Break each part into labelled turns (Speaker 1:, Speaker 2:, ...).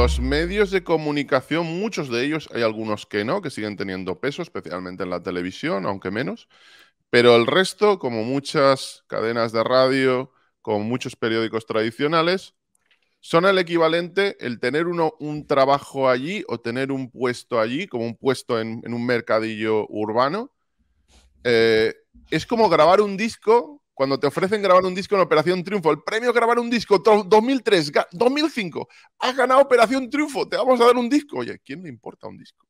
Speaker 1: los medios de comunicación, muchos de ellos, hay algunos que no, que siguen teniendo peso, especialmente en la televisión, aunque menos, pero el resto, como muchas cadenas de radio, como muchos periódicos tradicionales, son el equivalente el tener uno un trabajo allí o tener un puesto allí, como un puesto en, un mercadillo urbano. Eh, es como grabar un disco cuando te ofrecen grabar un disco en Operación Triunfo, el premio grabar un disco 2003, 2005, has ganado Operación Triunfo, te vamos a dar un disco. Oye, ¿quién le importa un disco?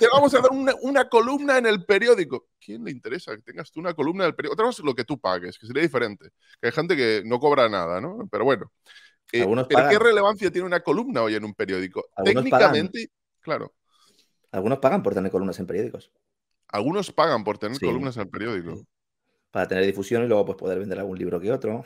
Speaker 1: Te vamos a dar una, columna en el periódico. ¿Quién le interesa que tengas tú una columna en el periódico? Otra cosa es lo que tú pagues, que sería diferente. hay gente que no cobra nada, ¿no? Pero bueno. Eh, ¿Pero qué relevancia tiene una columna hoy en un periódico? Técnicamente, claro. Algunos pagan por tener columnas en periódicos. Algunos pagan por tener columnas en el periódico para
Speaker 2: tener difusión y luego pues poder vender algún libro que otro.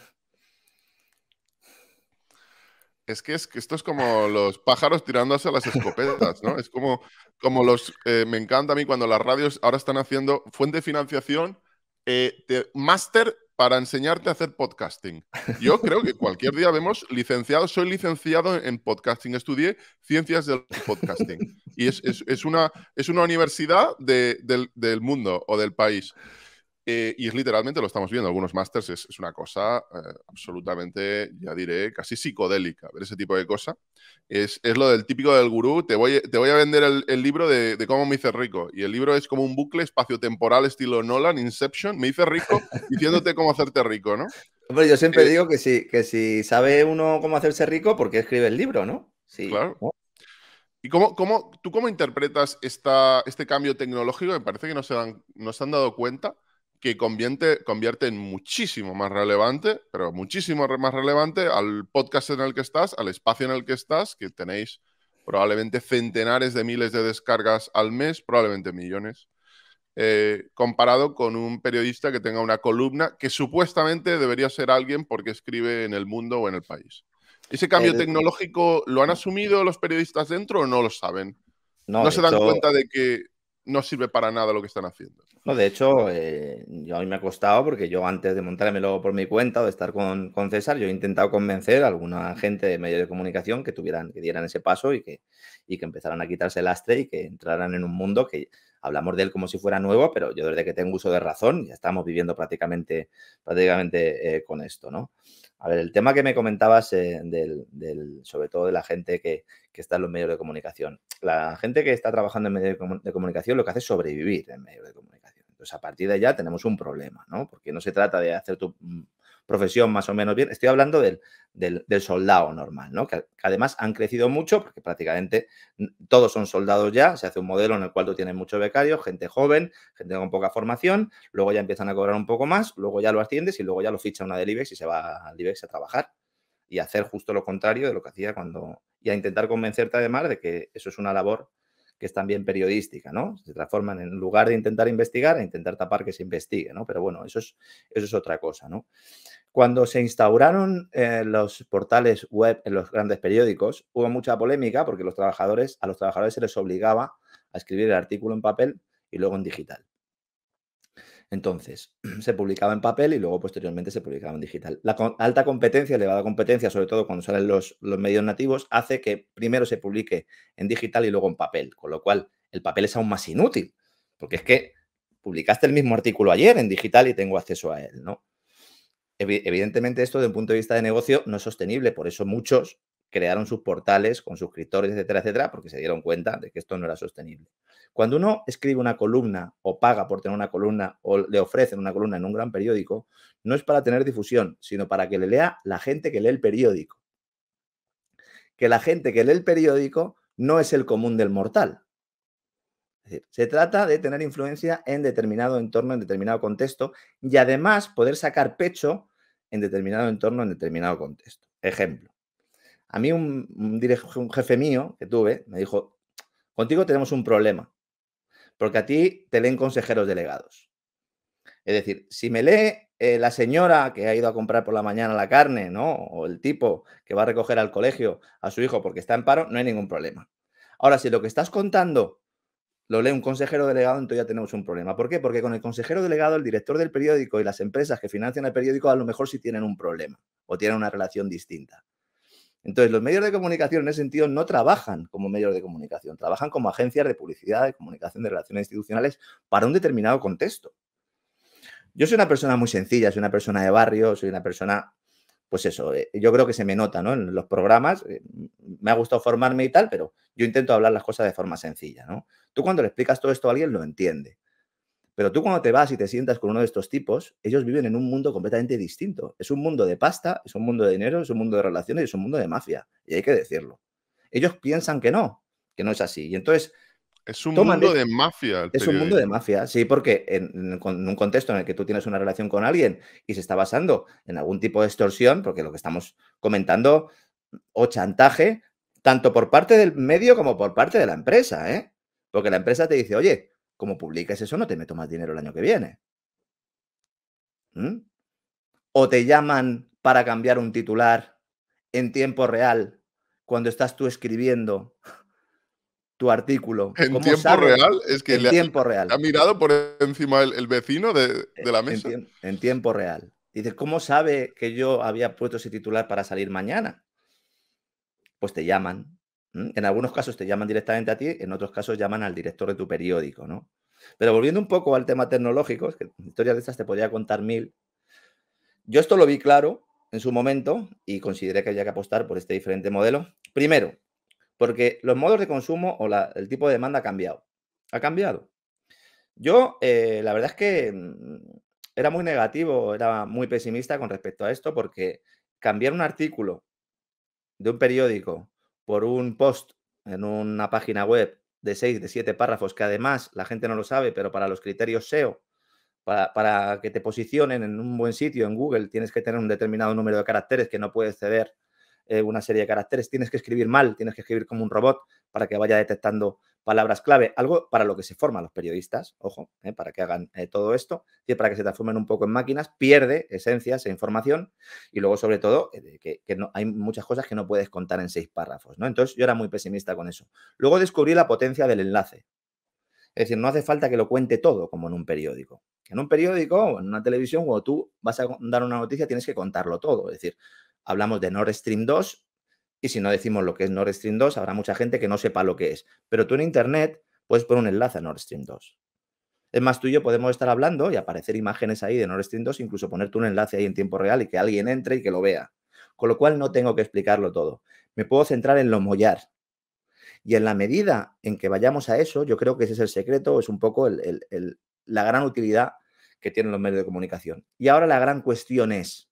Speaker 1: Es que, es esto es como los pájaros tirándose a las escopetas, ¿no? Es como, como los... Eh, me encanta a mí cuando las radios ahora están haciendo fuente de financiación, eh, máster para enseñarte a hacer podcasting. Yo creo que cualquier día vemos licenciado, soy licenciado en podcasting, estudié ciencias del podcasting. Y es, una, es una universidad del, del mundo o del país. Eh, y es literalmente, lo estamos viendo, algunos masters es, una cosa eh, absolutamente, ya diré, casi psicodélica, ver ese tipo de cosa. Es, lo del típico del gurú, te voy, te voy a vender el, libro de, de, cómo me hice rico. Y el libro es como un bucle espaciotemporal estilo Nolan, Inception, me hice rico diciéndote cómo hacerte rico, ¿no?
Speaker 2: Hombre, yo siempre eh, digo que si, que si sabe uno cómo hacerse rico,
Speaker 1: porque escribe el libro, no? Sí. Claro. ¿Y cómo, tú cómo interpretas esta, este cambio tecnológico? Me parece que no se, no se han dado cuenta que convierte, convierte en muchísimo más relevante, pero muchísimo más relevante al podcast en el que estás, al espacio en el que estás, que tenéis probablemente centenares de miles de descargas al mes, probablemente millones, eh, comparado con un periodista que tenga una columna que supuestamente debería ser alguien porque escribe en el mundo o en el país. ¿Ese cambio eh, tecnológico lo han asumido los periodistas dentro o no lo saben? No, se dan cuenta de que no sirve para nada lo que están haciendo.
Speaker 2: No, de hecho, eh, yo a mí me ha costado porque yo antes de montármelo por mi cuenta o de estar con, con César, yo he intentado convencer a alguna gente de medios de comunicación que tuvieran, que dieran ese paso y que, y que empezaran a quitarse el lastre y que entraran en un mundo que hablamos de él como si fuera nuevo, pero yo desde que tengo uso de razón ya estamos viviendo prácticamente, prácticamente eh, con esto, ¿no? A ver, el tema que me comentabas eh, del, sobre todo de la gente que, que, está en los medios de comunicación. La gente que está trabajando en medios de comunicación lo que hace es sobrevivir en medios de comunicación. Entonces, a partir de allá tenemos un problema, ¿no? Porque no se trata de hacer tu mm, profesión más o menos bien. Estoy hablando del, del, soldado normal, ¿no? Que, además han crecido mucho porque prácticamente todos son soldados ya, se hace un modelo en el cual tú tienes muchos becarios, gente joven, gente con poca formación, luego ya empiezan a cobrar un poco más, luego ya lo asciendes y luego ya lo ficha una del IBEX y se va al IBEX a trabajar y hacer justo lo contrario de lo que hacía cuando... y a intentar convencerte además de que eso es una labor que es también periodística, ¿no? Se transforman en lugar de intentar investigar, a intentar tapar que se investigue, ¿no? Pero bueno, eso es, eso es otra cosa, ¿no? Cuando se instauraron eh, los portales web en los grandes periódicos, hubo mucha polémica porque los trabajadores, a los trabajadores se les obligaba a escribir el artículo en papel y luego en digital. Entonces, se publicaba en papel y luego posteriormente se publicaba en digital. La alta competencia, elevada competencia, sobre todo cuando salen los medios nativos, hace que primero se publique en digital y luego en papel, con lo cual el papel es aún más inútil, porque es que publicaste el mismo artículo ayer en digital y tengo acceso a él, ¿no? evidentemente esto desde un punto de vista de negocio no es sostenible, por eso muchos crearon sus portales con suscriptores, etcétera, etcétera, porque se dieron cuenta de que esto no era sostenible. Cuando uno escribe una columna o paga por tener una columna o le ofrecen una columna en un gran periódico, no es para tener difusión, sino para que le lea la gente que lee el periódico. Que la gente que lee el periódico no es el común del mortal. se trata de tener influencia en determinado entorno, en determinado contexto y además poder sacar pecho en determinado entorno, en determinado contexto. Ejemplo, a mí un, jefe mío que tuve me dijo, contigo tenemos un problema, porque a ti te leen consejeros delegados. Es decir, si me lee eh, la señora que ha ido a comprar por la mañana la carne, ¿no? O el tipo que va a recoger al colegio a su hijo porque está en paro, no hay ningún problema. Ahora, si lo que estás contando lo lee un consejero delegado, entonces ya tenemos un problema. ¿Por qué? Porque con el consejero delegado, el director del periódico y las empresas que financian el periódico a lo mejor sí tienen un problema o tienen una relación distinta. Entonces, los medios de comunicación en ese sentido no trabajan como medios de comunicación, trabajan como agencias de publicidad, de comunicación, de relaciones institucionales para un determinado contexto. Yo soy una persona muy sencilla, soy una persona de barrio, soy una persona, pues eso, eh, yo creo que se me nota, ¿no? En los programas eh, me ha gustado formarme y tal, pero yo intento hablar las cosas de forma sencilla, ¿no? Tú cuando le explicas todo esto a alguien lo entiende. Pero tú cuando te vas y te sientas con uno de estos tipos, ellos viven en un mundo completamente distinto. Es un mundo de pasta, es un mundo de dinero, es un mundo de relaciones, es un mundo de mafia. Y hay que decirlo. Ellos piensan que no, que no es así. Y entonces... Es un mundo de,
Speaker 1: mafia. es un mundo de
Speaker 2: mafia, sí, porque en, un contexto en el que tú tienes una relación con alguien y se está basando en algún tipo de extorsión, porque lo que estamos comentando, o chantaje, tanto por parte del medio como por parte de la empresa, ¿eh? Porque la empresa te dice, oye, como publicas eso, no te meto más dinero el año que viene. ¿Mm? O te llaman para cambiar un titular en tiempo real cuando estás tú escribiendo tu artículo. ¿En tiempo real? Es que en tiempo ha, real. ha mirado por encima el, vecino de, eh, la mesa. En, en tiempo real. Dices, ¿cómo sabe que yo había puesto ese titular para salir mañana? Pues te llaman en algunos casos te llaman directamente a ti, en otros casos llaman al director de tu periódico, ¿no? Pero volviendo un poco al tema tecnológico, que historias de estas te podría contar mil. Yo esto lo vi claro en su momento y consideré que había que apostar por este diferente modelo. Primero, porque los modos de consumo o el tipo de demanda ha cambiado. Ha cambiado. Yo, eh, la verdad es que mm, era muy negativo, era muy pesimista con respecto a esto, porque cambiar un artículo de un periódico por un post en una página web de seis de siete párrafos, que además la gente no lo sabe, pero para los criterios SEO, para, para, que te posicionen en un buen sitio en Google, tienes que tener un determinado número de caracteres que no puedes ceder eh, una serie de caracteres, tienes que escribir mal, tienes que escribir como un robot para que vaya detectando palabras clave, algo para lo que se forman los periodistas, ojo, eh, para que hagan eh, todo esto, y para que se transformen un poco en máquinas, pierde esencias e información y luego sobre todo que, no, hay muchas cosas que no puedes contar en seis párrafos, ¿no? Entonces yo era muy pesimista con eso. Luego descubrí la potencia del enlace. Es decir, no hace falta que lo cuente todo como en un periódico. En un periódico en una televisión, cuando tú vas a dar una noticia, tienes que contarlo todo. Es decir, hablamos de Nord Stream 2 y si no decimos lo que es Nord Stream 2, habrá mucha gente que no sepa lo que es. Pero tú en Internet puedes poner un enlace a Nord Stream 2. Es más, tú y yo podemos estar hablando y aparecer imágenes ahí de Nord Stream 2, incluso ponerte un enlace ahí en tiempo real y que alguien entre y que lo vea. Con lo cual no tengo que explicarlo todo. Me puedo centrar en lo mollar. Y en la medida en que vayamos a eso, yo creo que ese es el secreto, es un poco la gran utilidad que tienen los medios de comunicación. Y ahora la gran cuestión es,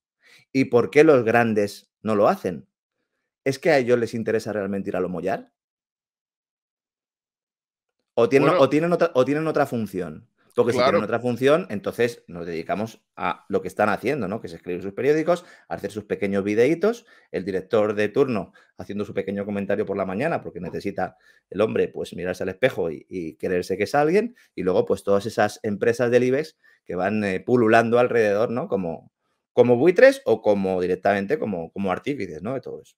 Speaker 2: ¿Y por qué los grandes no lo hacen? ¿Es que a ellos les interesa realmente ir a lo mollar? O tienen, o tienen, otra, función. Porque si tienen otra función, entonces nos dedicamos a lo que están haciendo, ¿no? Que es escribir sus periódicos, hacer sus pequeños videitos, el director de turno haciendo su pequeño comentario por la mañana, porque necesita el hombre, pues, mirarse al espejo y, quererse creerse que es alguien, y luego, pues, todas esas empresas del IBEX que van eh, pululando alrededor, ¿no? Como, como buitres o como directamente como, como artífices ¿no? de todo eso.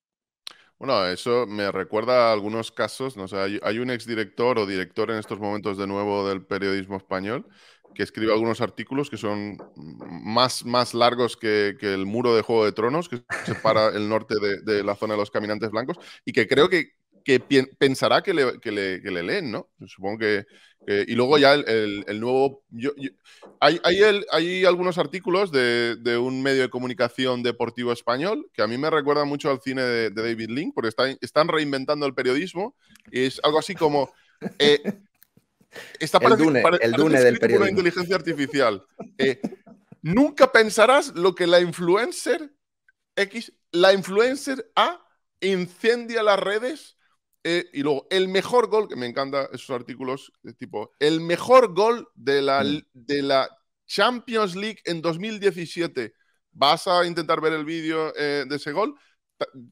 Speaker 1: Bueno, eso me recuerda a algunos casos. ¿no? hay, un exdirector o director en estos momentos de nuevo del periodismo español que escribe algunos artículos que son más, más largos que, el muro de Juego de Tronos, que separa el norte de, la zona de los caminantes blancos, y que creo que que pensará que le, leen, ¿no? Supongo que... y luego ya el, nuevo... hay, hay, algunos artículos de, un medio de comunicación deportivo español que a mí me recuerda mucho al cine de, David Link, porque están reinventando el periodismo y es algo así como... Eh, está el Dune, el Dune del periodismo. Una inteligencia artificial. Eh, nunca pensarás lo que la influencer X, la influencer A incendia las redes eh, y luego, el mejor gol, que me encanta esos artículos de tipo, el mejor gol de la, mm. de la Champions League en 2017. Vas a intentar ver el vídeo eh, de ese gol,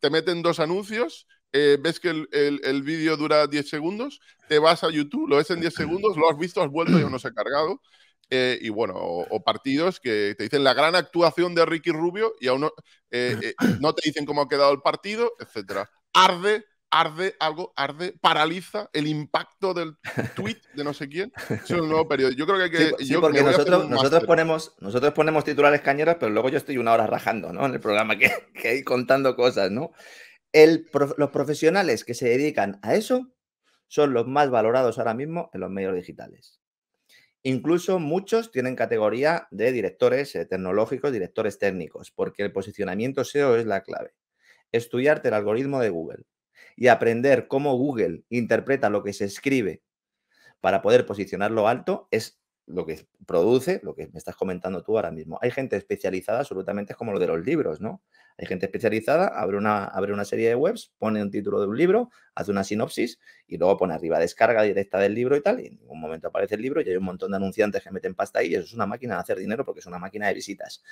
Speaker 1: te meten dos anuncios, eh, ves que el, vídeo dura 10 segundos, te vas a YouTube, lo ves en 10 segundos, lo has visto, has vuelto y aún no se ha cargado. y bueno, o, partidos que te dicen la gran actuación de Ricky Rubio y aún no, no te dicen cómo ha quedado el partido, etcétera. Arde arde algo, arde, paraliza el impacto del tweet de no sé quién. Es un nuevo periodo. Yo creo que hay que. porque nosotros, nosotros,
Speaker 2: ponemos, nosotros ponemos titulares cañeros, pero luego yo estoy una hora rajando, ¿no? En el programa que, que hay contando cosas, ¿no? los profesionales que se dedican a eso son los más valorados ahora mismo en los medios digitales. Incluso muchos tienen categoría de directores eh, tecnológicos, directores técnicos, porque el posicionamiento SEO es la clave. Estudiarte el algoritmo de Google, y aprender cómo Google interpreta lo que se escribe para poder posicionarlo alto es lo que produce, lo que me estás comentando tú ahora mismo. Hay gente especializada, absolutamente es como lo de los libros, ¿no? Hay gente especializada, abre una, abre una serie de webs, pone un título de un libro, hace una sinopsis y luego pone arriba descarga directa del libro y tal. Y en un momento aparece el libro y hay un montón de anunciantes que meten pasta ahí y eso es una máquina de hacer dinero porque es una máquina de visitas.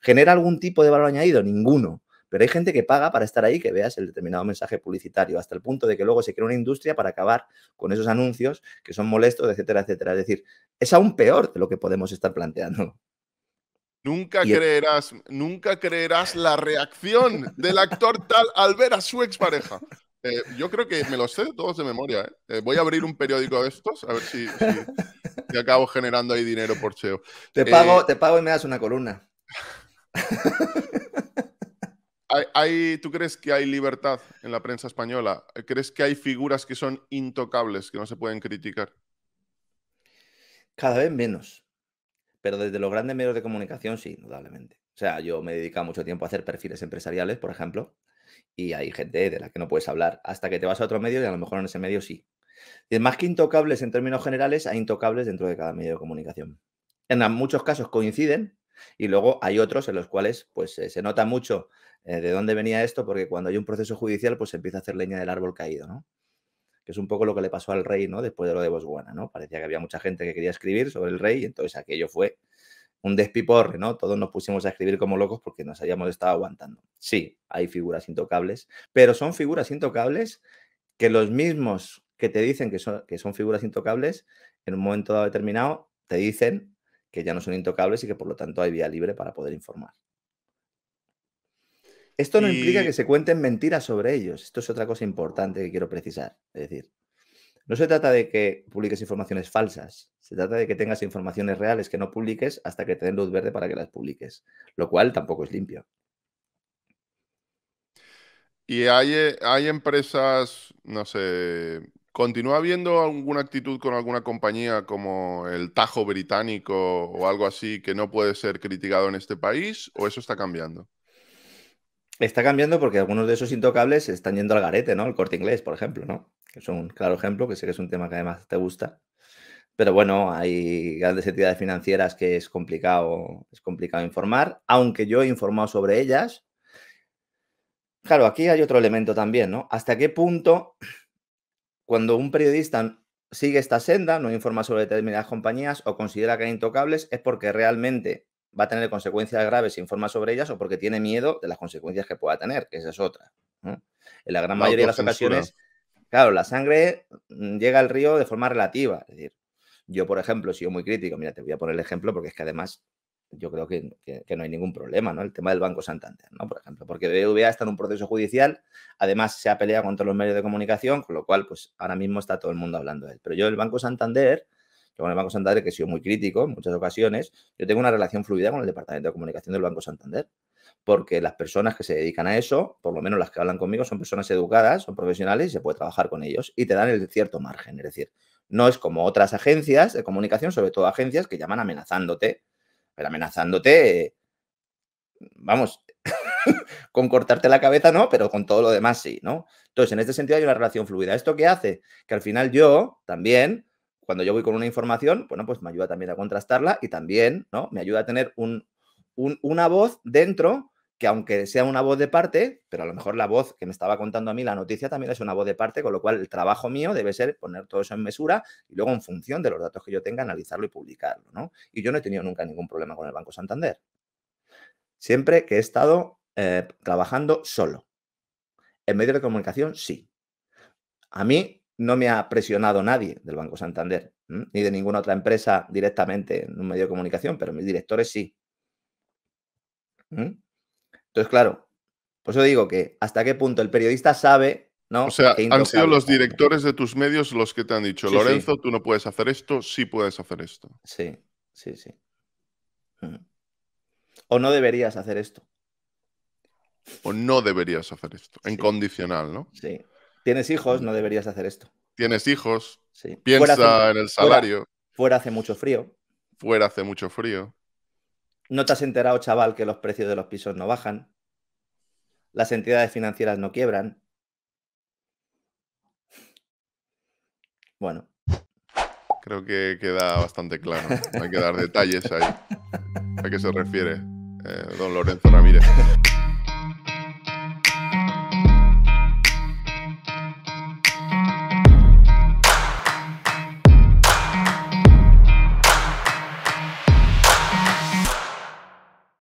Speaker 2: ¿Genera algún tipo de valor añadido? Ninguno. Pero hay gente que paga para estar ahí, que veas el determinado mensaje publicitario, hasta el punto de que luego se crea una industria para acabar con esos anuncios que son molestos, etcétera, etcétera. Es decir, es aún peor de lo que podemos estar planteando.
Speaker 1: Nunca creerás, nunca creerás la reacción del actor tal al ver a su expareja. Eh, yo creo que me lo sé todos de memoria. ¿eh? Eh, voy a abrir un periódico de estos, a ver si, acabo generando ahí dinero por SEO. Te pago,
Speaker 2: te pago y me das una columna.
Speaker 1: ¿Tú crees que hay libertad en la prensa española? ¿Crees que hay figuras que son intocables, que no se pueden criticar?
Speaker 2: Cada vez menos.
Speaker 1: Pero desde los grandes medios de comunicación, sí, indudablemente.
Speaker 2: O sea, yo me he dedicado mucho tiempo a hacer perfiles empresariales, por ejemplo, y hay gente de la que no puedes hablar hasta que te vas a otro medio y a lo mejor en ese medio sí. Y más que intocables en términos generales, hay intocables dentro de cada medio de comunicación. En muchos casos coinciden, y luego hay otros en los cuales pues, eh, se nota mucho eh, de dónde venía esto, porque cuando hay un proceso judicial, pues se empieza a hacer leña del árbol caído, ¿no? Que es un poco lo que le pasó al rey, ¿no? Después de lo de Botswana, ¿no? Parecía que había mucha gente que quería escribir sobre el rey, y entonces aquello fue un despiporre, ¿no? Todos nos pusimos a escribir como locos porque nos habíamos estado aguantando. Sí, hay figuras intocables, pero son figuras intocables que los mismos que te dicen que son, que son figuras intocables, en un momento determinado, te dicen que ya no son intocables y que por lo tanto hay vía libre para poder informar. Esto no implica que se cuenten mentiras sobre ellos. Esto es otra cosa importante que quiero precisar. Es decir, no se trata de que publiques informaciones falsas, se trata de que tengas informaciones reales que no publiques hasta que te den luz verde para que las publiques, lo cual tampoco es limpio.
Speaker 1: Y hay, eh, hay empresas, no sé, ¿Continúa habiendo alguna actitud con alguna compañía como el Tajo británico o algo así que no puede ser criticado en este país o eso está cambiando?
Speaker 2: Está cambiando porque algunos de esos intocables están yendo al garete, ¿no? El corte inglés, por ejemplo, ¿no? Que es un claro ejemplo, que sé que es un tema que además te gusta. Pero bueno, hay grandes entidades financieras que es complicado, es complicado informar, aunque yo he informado sobre ellas. Claro, aquí hay otro elemento también, ¿no? ¿Hasta qué punto cuando un periodista sigue esta senda, no informa sobre determinadas compañías o considera que hay intocables, es porque realmente va a tener consecuencias graves si informa sobre ellas o porque tiene miedo de las consecuencias que pueda tener, esa es otra. En la gran mayoría de pues las ocasiones, claro, la sangre mm, llega al río de forma relativa. Es decir, yo, por ejemplo, he sido muy crítico. Mira, te voy a poner el ejemplo porque es que además yo creo que, no hay ningún problema, ¿no? El tema del Banco Santander, ¿no? Por ejemplo, porque BBVA está en un proceso judicial, además se ha peleado contra los medios de comunicación, con lo cual, pues ahora mismo está todo el mundo hablando de él. Pero yo, el Banco Santander, yo con el Banco Santander, que he sido muy crítico en muchas ocasiones, yo tengo una relación fluida con el Departamento de Comunicación del Banco Santander, porque las personas que se dedican a eso, por lo menos las que hablan conmigo, son personas educadas, son profesionales y se puede trabajar con ellos y te dan el cierto margen, es decir, no es como otras agencias de comunicación, sobre todo agencias que llaman amenazándote pero amenazándote, vamos, con cortarte la cabeza no, pero con todo lo demás sí, ¿no? Entonces, en este sentido hay una relación fluida. ¿Esto qué hace? Que al final yo también, cuando yo voy con una información, bueno, pues me ayuda también a contrastarla y también, ¿no? Me ayuda a tener una voz dentro que aunque sea una voz de parte, pero a lo mejor la voz que me estaba contando a mí la noticia también es una voz de parte, con lo cual el trabajo mío debe ser poner todo eso en mesura y luego en función de los datos que yo tenga analizarlo y publicarlo, ¿no? Y yo no he tenido nunca ningún problema con el Banco Santander. Siempre que he estado eh, trabajando solo. En medios de comunicación, sí. A mí no me ha presionado nadie del Banco Santander, ni de ninguna otra empresa directamente en un medio de comunicación, pero mis directores sí. Entonces, claro, por eso digo que hasta qué punto el periodista sabe, ¿no? O sea, han sido los directores
Speaker 1: de tus medios los que te han dicho, Lorenzo, tú no puedes hacer esto, sí puedes hacer esto. Sí, sí, sí. Mm. O no
Speaker 2: deberías hacer esto.
Speaker 1: O no deberías hacer esto. En condicional, ¿no? Sí. Tienes hijos, no mm. deberías hacer esto. Tienes hijos. Piensa en el salario.
Speaker 2: fuera, hace mucho frío.
Speaker 1: Fuera hace mucho frío.
Speaker 2: No te has enterado, chaval, que los precios de los pisos no bajan. Las entidades financieras no quiebran.
Speaker 1: Bueno. Creo que queda bastante claro. Hay que dar detalles ahí. ¿A qué se refiere eh, don Lorenzo Ramírez?